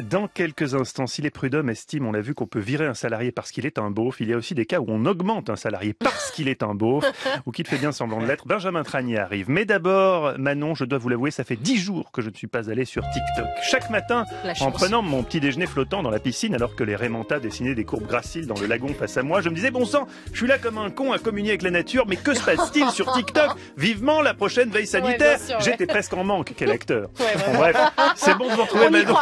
Dans quelques instants, si les prud'hommes estiment, on l'a vu, qu'on peut virer un salarié parce qu'il est un beauf, il y a aussi des cas où on augmente un salarié parce qu'il est un beauf ou qu'il fait bien semblant de l'être. Benjamin Tranier arrive. Mais d'abord, Manon, je dois vous l'avouer, ça fait dix jours que je ne suis pas allé sur TikTok. Chaque matin, en prenant mon petit déjeuner flottant dans la piscine, alors que les rémanta dessinaient des courbes graciles dans le lagon face à moi, je me disais, bon sang, je suis là comme un con à communier avec la nature, mais que se passe-t-il sur TikTok Vivement la prochaine veille sanitaire J'étais presque en manque, quel acteur. bref, c'est bon de vous retrouver, Manon.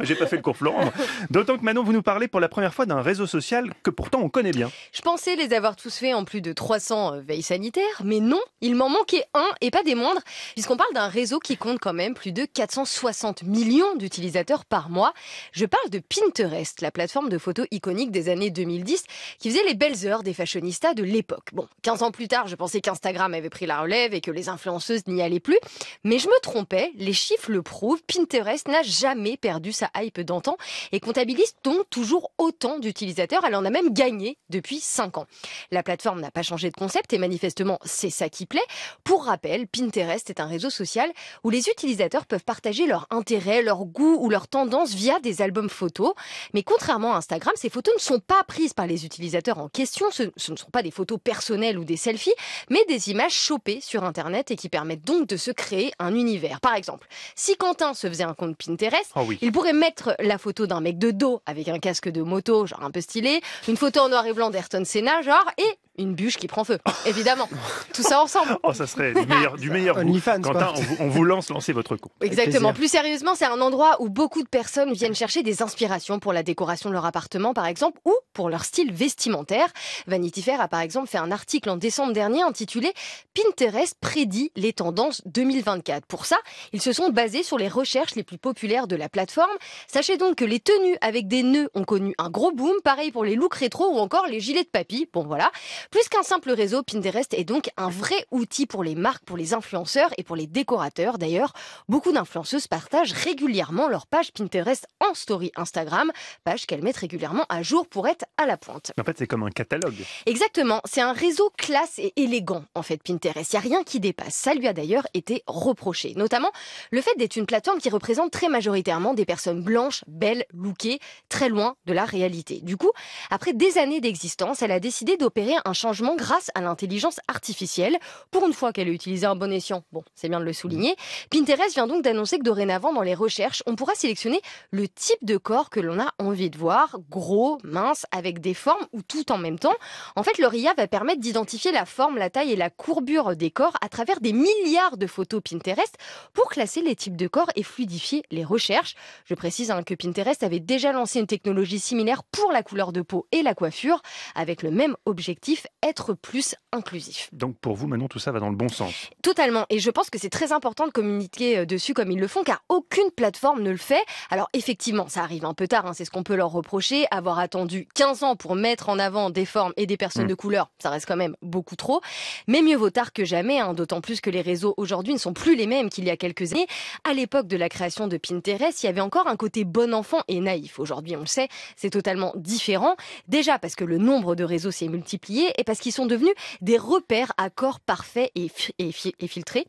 J'ai pas fait le cours Florent. D'autant que Manon, vous nous parlez pour la première fois d'un réseau social que pourtant on connaît bien. Je pensais les avoir tous fait en plus de 300 euh, veilles sanitaires, mais non, il m'en manquait un et pas des moindres, puisqu'on parle d'un réseau qui compte quand même plus de 460 millions d'utilisateurs par mois. Je parle de Pinterest, la plateforme de photos iconique des années 2010 qui faisait les belles heures des fashionistas de l'époque. Bon, 15 ans plus tard, je pensais qu'Instagram avait pris la relève et que les influenceuses n'y allaient plus, mais je me trompais, les chiffres le prouvent, Pinterest n'a jamais perdu sa hype d'antan et comptabilise donc toujours autant d'utilisateurs. Elle en a même gagné depuis 5 ans. La plateforme n'a pas changé de concept et manifestement c'est ça qui plaît. Pour rappel, Pinterest est un réseau social où les utilisateurs peuvent partager leurs intérêts, leurs goûts ou leurs tendances via des albums photos. Mais contrairement à Instagram, ces photos ne sont pas prises par les utilisateurs en question. Ce, ne sont pas des photos personnelles ou des selfies, mais des images chopées sur Internet et qui permettent donc de se créer un univers. Par exemple, si Quentin se faisait un compte Pinterest, ah il pourrait mettre la photo d'un mec de dos avec un casque de moto, genre un peu stylé, une photo en noir et blanc d'Ayrton Senna, genre, et une bûche qui prend feu, évidemment. Tout ça ensemble. Oh, ça serait du meilleur, du meilleur Quentin, on vous, on vous, lance, lancez votre coup. Exactement. Plus sérieusement, c'est un endroit où beaucoup de personnes viennent chercher des inspirations pour la décoration de leur appartement, par exemple, ou pour leur style vestimentaire. Vanity Fair a par exemple fait un article en décembre dernier intitulé Pinterest prédit les tendances 2024. Pour ça, ils se sont basés sur les recherches les plus populaires de la plateforme. Sachez donc que les tenues avec des nœuds ont connu un gros boom, pareil pour les looks rétro ou encore les gilets de papy. Bon voilà, plus qu'un simple réseau, Pinterest est donc un vrai outil pour les marques, pour les influenceurs et pour les décorateurs. D'ailleurs, beaucoup d'influenceuses partagent régulièrement leur page Pinterest en story Instagram, page qu'elles mettent régulièrement à jour pour être à la pointe. En fait, c'est comme un catalogue. Exactement, c'est un réseau classe et élégant, en fait, Pinterest. Il n'y a rien qui dépasse. Ça lui a d'ailleurs été reproché, notamment le fait d'être une plateforme qui représente très majoritairement des personnes blanches, belles, lookées, très loin de la réalité. Du coup, après des années d'existence, elle a décidé d'opérer un changement grâce à l'intelligence artificielle. Pour une fois qu'elle a utilisé un bon escient, bon, c'est bien de le souligner, Pinterest vient donc d'annoncer que dorénavant, dans les recherches, on pourra sélectionner le type de corps que l'on a envie de voir, gros, mince, avec des formes ou tout en même temps. En fait, le RIA va permettre d'identifier la forme, la taille et la courbure des corps à travers des milliards de photos Pinterest pour classer les types de corps et fluidifier les recherches. Je précise hein, que Pinterest avait déjà lancé une technologie similaire pour la couleur de peau et la coiffure, avec le même objectif, être plus inclusif. Donc pour vous, maintenant, tout ça va dans le bon sens. Totalement. Et je pense que c'est très important de communiquer euh, dessus comme ils le font, car aucune plateforme ne le fait. Alors effectivement, ça arrive un peu tard, hein, c'est ce qu'on peut leur reprocher, avoir attendu ans pour mettre en avant des formes et des personnes mm. de couleur, ça reste quand même beaucoup trop. Mais mieux vaut tard que jamais, hein, d'autant plus que les réseaux aujourd'hui ne sont plus les mêmes qu'il y a quelques années. À l'époque de la création de Pinterest, il y avait encore un côté bon enfant et naïf. Aujourd'hui, on le sait, c'est totalement différent. Déjà parce que le nombre de réseaux s'est multiplié et parce qu'ils sont devenus des repères à corps parfait et, et, filtrés.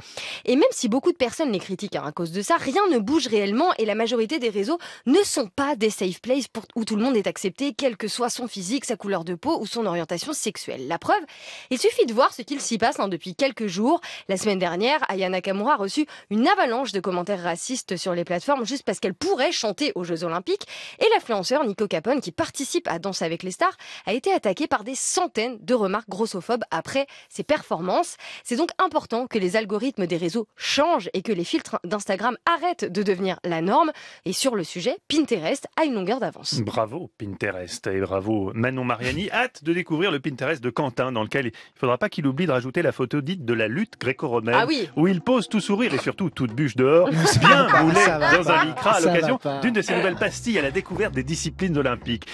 Et même si beaucoup de personnes les critiquent hein, à cause de ça, rien ne bouge réellement et la majorité des réseaux ne sont pas des safe places où tout le monde est accepté, quel que soit son physique, sa couleur de peau ou son orientation sexuelle. La preuve, il suffit de voir ce qu'il s'y passe hein, depuis quelques jours. La semaine dernière, Aya Nakamura a reçu une avalanche de commentaires racistes sur les plateformes juste parce qu'elle pourrait chanter aux Jeux Olympiques. Et l'influenceur Nico Capone, qui participe à Danse avec les stars, a été attaqué par des centaines de remarques grossophobes après ses performances. C'est donc important que les algorithmes des réseaux changent et que les filtres d'Instagram arrêtent de devenir la norme. Et sur le sujet, Pinterest a une longueur d'avance. Bravo Pinterest. Bravo Manon Mariani. Hâte de découvrir le Pinterest de Quentin, dans lequel il faudra pas qu'il oublie de rajouter la photo dite de la lutte gréco-romaine, ah où il pose tout sourire et surtout toute bûche dehors, bien roulé dans un micra à l'occasion d'une de ses nouvelles pastilles à la découverte des disciplines olympiques.